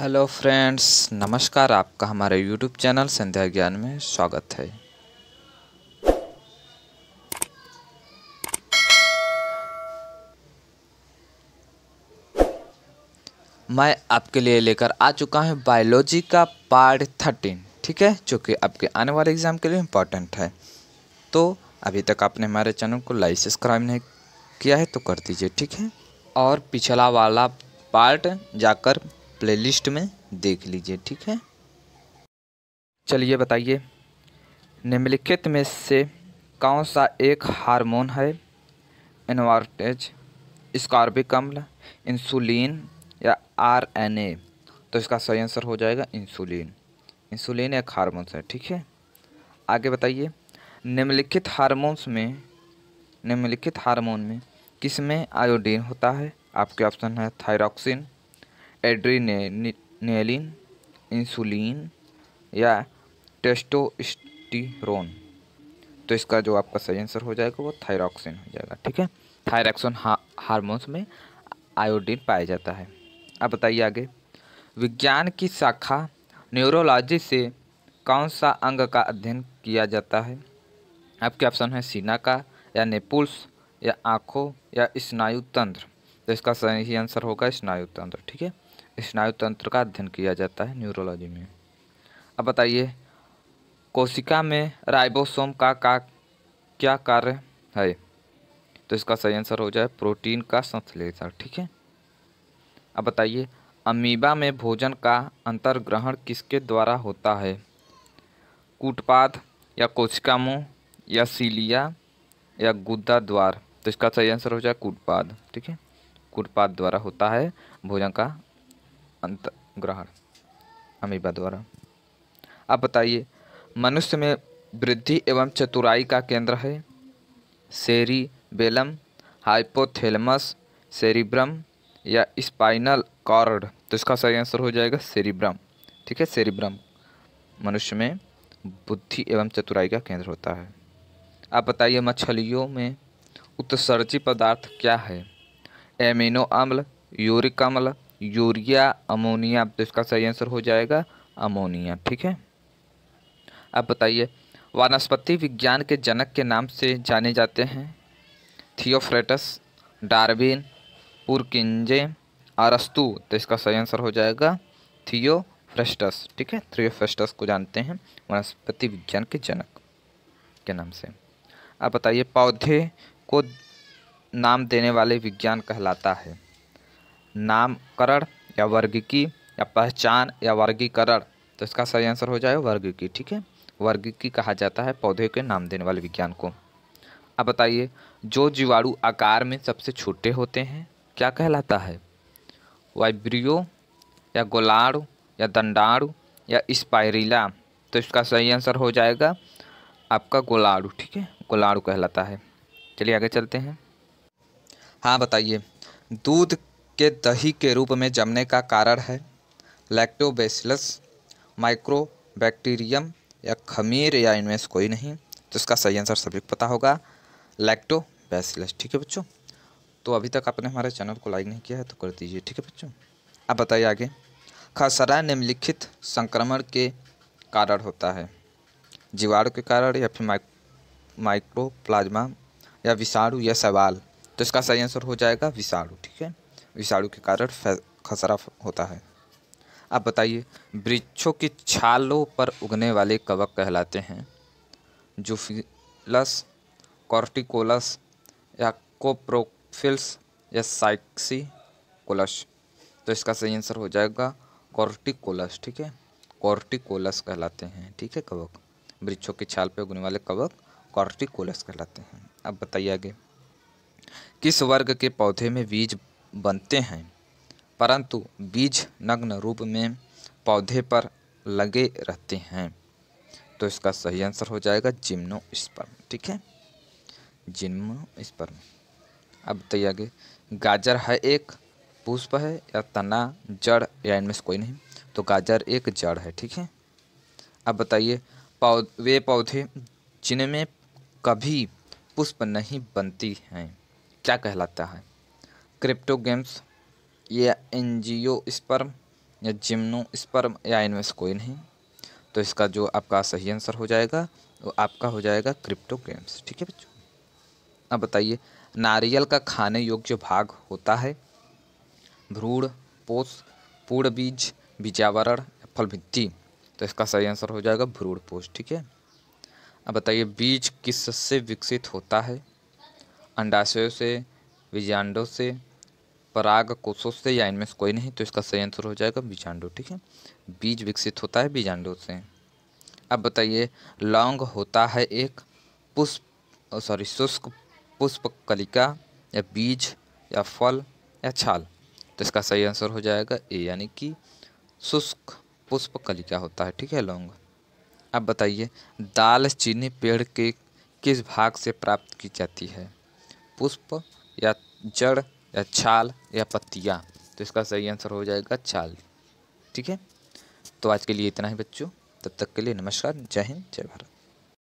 hello friends नमस्कार आपका हमारे यूट्यूब चैनल संध्या ज्ञान में स्वागत है मैं आपके लिए लेकर आ चुका हूँ बायोलॉजी का पार्ट थर्टीन ठीक है जो कि आपके आने वाले एग्ज़ाम के लिए इम्पोर्टेंट है तो अभी तक आपने हमारे चैनल को लाइक सब्सक्राइब नहीं किया है तो कर दीजिए ठीक है और पिछला वाला पार्ट जाकर प्लेलिस्ट में देख लीजिए ठीक है चलिए बताइए निम्नलिखित में से कौन सा एक हार्मोन है इनवर्टेज स्कॉर्बिक अम्ल इंसुलिन या आरएनए तो इसका सही आंसर हो जाएगा इंसुलिन इंसुलिन एक हार्मोन्स है ठीक है आगे बताइए निम्नलिखित हार्मोन्स में निम्नलिखित हार्मोन में किस में आयोडीन होता है आपके ऑप्शन है थायरॉक्सिन एड्रीनेलिन इंसुलिन या टेस्टोस्टिरोन तो इसका जो आपका सही आंसर हो जाएगा वो थायरॉक्सिन हो जाएगा ठीक है थायरॉक्सिन हार्मोन्स में आयोडीन पाया जाता है अब बताइए आगे विज्ञान की शाखा न्यूरोलॉजी से कौन सा अंग का अध्ययन किया जाता है आपके ऑप्शन है सीना का या नेपुल्स या आँखों या स्नायु तंत्र तो इसका सही आंसर होगा स्नायु तंत्र ठीक है स्नायु तंत्र का अध्ययन किया जाता है न्यूरोलॉजी में अब बताइए कोशिका में राइबोसोम का का क्या कार्य है तो इसका सही आंसर हो जाए प्रोटीन का संश्लेषण ठीक है अब बताइए अमीबा में भोजन का अंतर्ग्रहण किसके द्वारा होता है कूटपाद या कोशिका मुँह या सीलिया या गुद्दा द्वार तो इसका सही आंसर हो जाए कूटपाद ठीक है कूटपाद द्वारा होता है भोजन का ग्रहण अमीबा द्वारा अब बताइए मनुष्य में वृद्धि एवं चतुराई का केंद्र है सेरी बेलम हाइपोथेलमस सेरिब्रम या स्पाइनल कॉर्ड तो इसका सही आंसर हो जाएगा सेरिब्रम ठीक है सेरिब्रम मनुष्य में बुद्धि एवं चतुराई का केंद्र होता है आप बताइए मछलियों में उत्सर्जी पदार्थ क्या है एमिनो अम्ल यूरिक अम्ल यूरिया अमोनिया तो इसका सही आंसर हो जाएगा अमोनिया ठीक है अब बताइए वनस्पति विज्ञान के जनक के नाम से जाने जाते हैं थियोफ्रेटस डार्विन पुरकिंजे अरस्तु तो इसका सही आंसर हो जाएगा थियोफ्रेस्टस ठीक है थियोफ्रेस्टस को जानते हैं वनस्पति विज्ञान के जनक के नाम से अब बताइए पौधे को नाम देने वाले विज्ञान कहलाता है नामकरण या वर्ग की या पहचान या वर्गीकरण तो इसका सही आंसर हो जाएगा वर्ग की ठीक है वर्ग की कहा जाता है पौधे के नाम देने वाले विज्ञान को अब बताइए जो जीवाणु आकार में सबसे छोटे होते हैं क्या कहलाता है वाइब्रियो या गोलाड़ या दंडाड़ या स्पायरिला तो इसका सही आंसर हो जाएगा आपका गोलाड़ू ठीक है गोलाड़ू कहलाता है चलिए आगे चलते हैं हाँ बताइए दूध के दही के रूप में जमने का कारण है लैक्टोबेसिलस माइक्रोबैक्टीरियम या खमीर या इनमें से कोई नहीं तो इसका सही आंसर सभी को पता होगा लैक्टोबैसिलस ठीक है बच्चों तो अभी तक आपने हमारे चैनल को लाइक नहीं किया है तो कर दीजिए ठीक है बच्चों अब बताइए आगे खसरा निम्नलिखित संक्रमण के कारण होता है जीवाणु के कारण या फिर माइक प्लाज्मा या विषाणु या सवाल तो इसका सही आंसर हो जाएगा विषाणु ठीक है विषाणु के कारण खसरा होता है आप बताइए वृक्षों की छालों पर उगने वाले कवक कहलाते हैं जूफिलस कॉर्टिकोलस या कोप्रोफिल्स या साइक्सी कोलस तो इसका सही आंसर हो जाएगा कॉर्टिकोलस ठीक है कॉर्टिकोलस कहलाते हैं ठीक है कवक वृक्षों की छाल पर उगने वाले कवक कॉर्टिकोलस कहलाते हैं अब बताइए आगे किस वर्ग के पौधे में बीज बनते हैं परंतु बीज नग्न रूप में पौधे पर लगे रहते हैं तो इसका सही आंसर हो जाएगा जिम्नो स्पर्म ठीक है जिम्नो स्पर्म अब बताइए तो आगे गाजर है एक पुष्प है या तना जड़ या इनमें से कोई नहीं तो गाजर एक जड़ है ठीक है अब बताइए पौध वे पौधे जिनमें कभी पुष्प नहीं बनती हैं क्या कहलाता है क्रिप्टो गेम्स या एन जी ओ स्पर्म या जिम्नो स्पर्म या इनमें कोई नहीं तो इसका जो आपका सही आंसर हो जाएगा वो आपका हो जाएगा क्रिप्टो गेम्स ठीक है बच्चों अब बताइए नारियल का खाने योग्य भाग होता है भ्रूण पोष पूर्ण बीज बीजावरण फल भित्ति तो इसका सही आंसर हो जाएगा भ्रूण पोष ठीक है अब बताइए बीज किससे विकसित होता है अंडाशयों से बीजांडों से पराग कोषों से या इनमें से कोई नहीं तो इसका सही आंसर हो जाएगा बीजांडू ठीक है बीज विकसित होता है बीजांडू से अब बताइए लौंग होता है एक पुष्प सॉरी शुष्क पुष्प कलिका या बीज या फल या छाल तो इसका सही आंसर हो जाएगा ए यानी कि शुष्क पुष्प कलिका होता है ठीक है लौंग अब बताइए दाल चीनी पेड़ के किस भाग से प्राप्त की जाती है पुष्प या जड़ छाल या पत्तियाँ तो इसका सही आंसर हो जाएगा छाल ठीक है तो आज के लिए इतना ही बच्चों तब तक के लिए नमस्कार जय हिंद जय भारत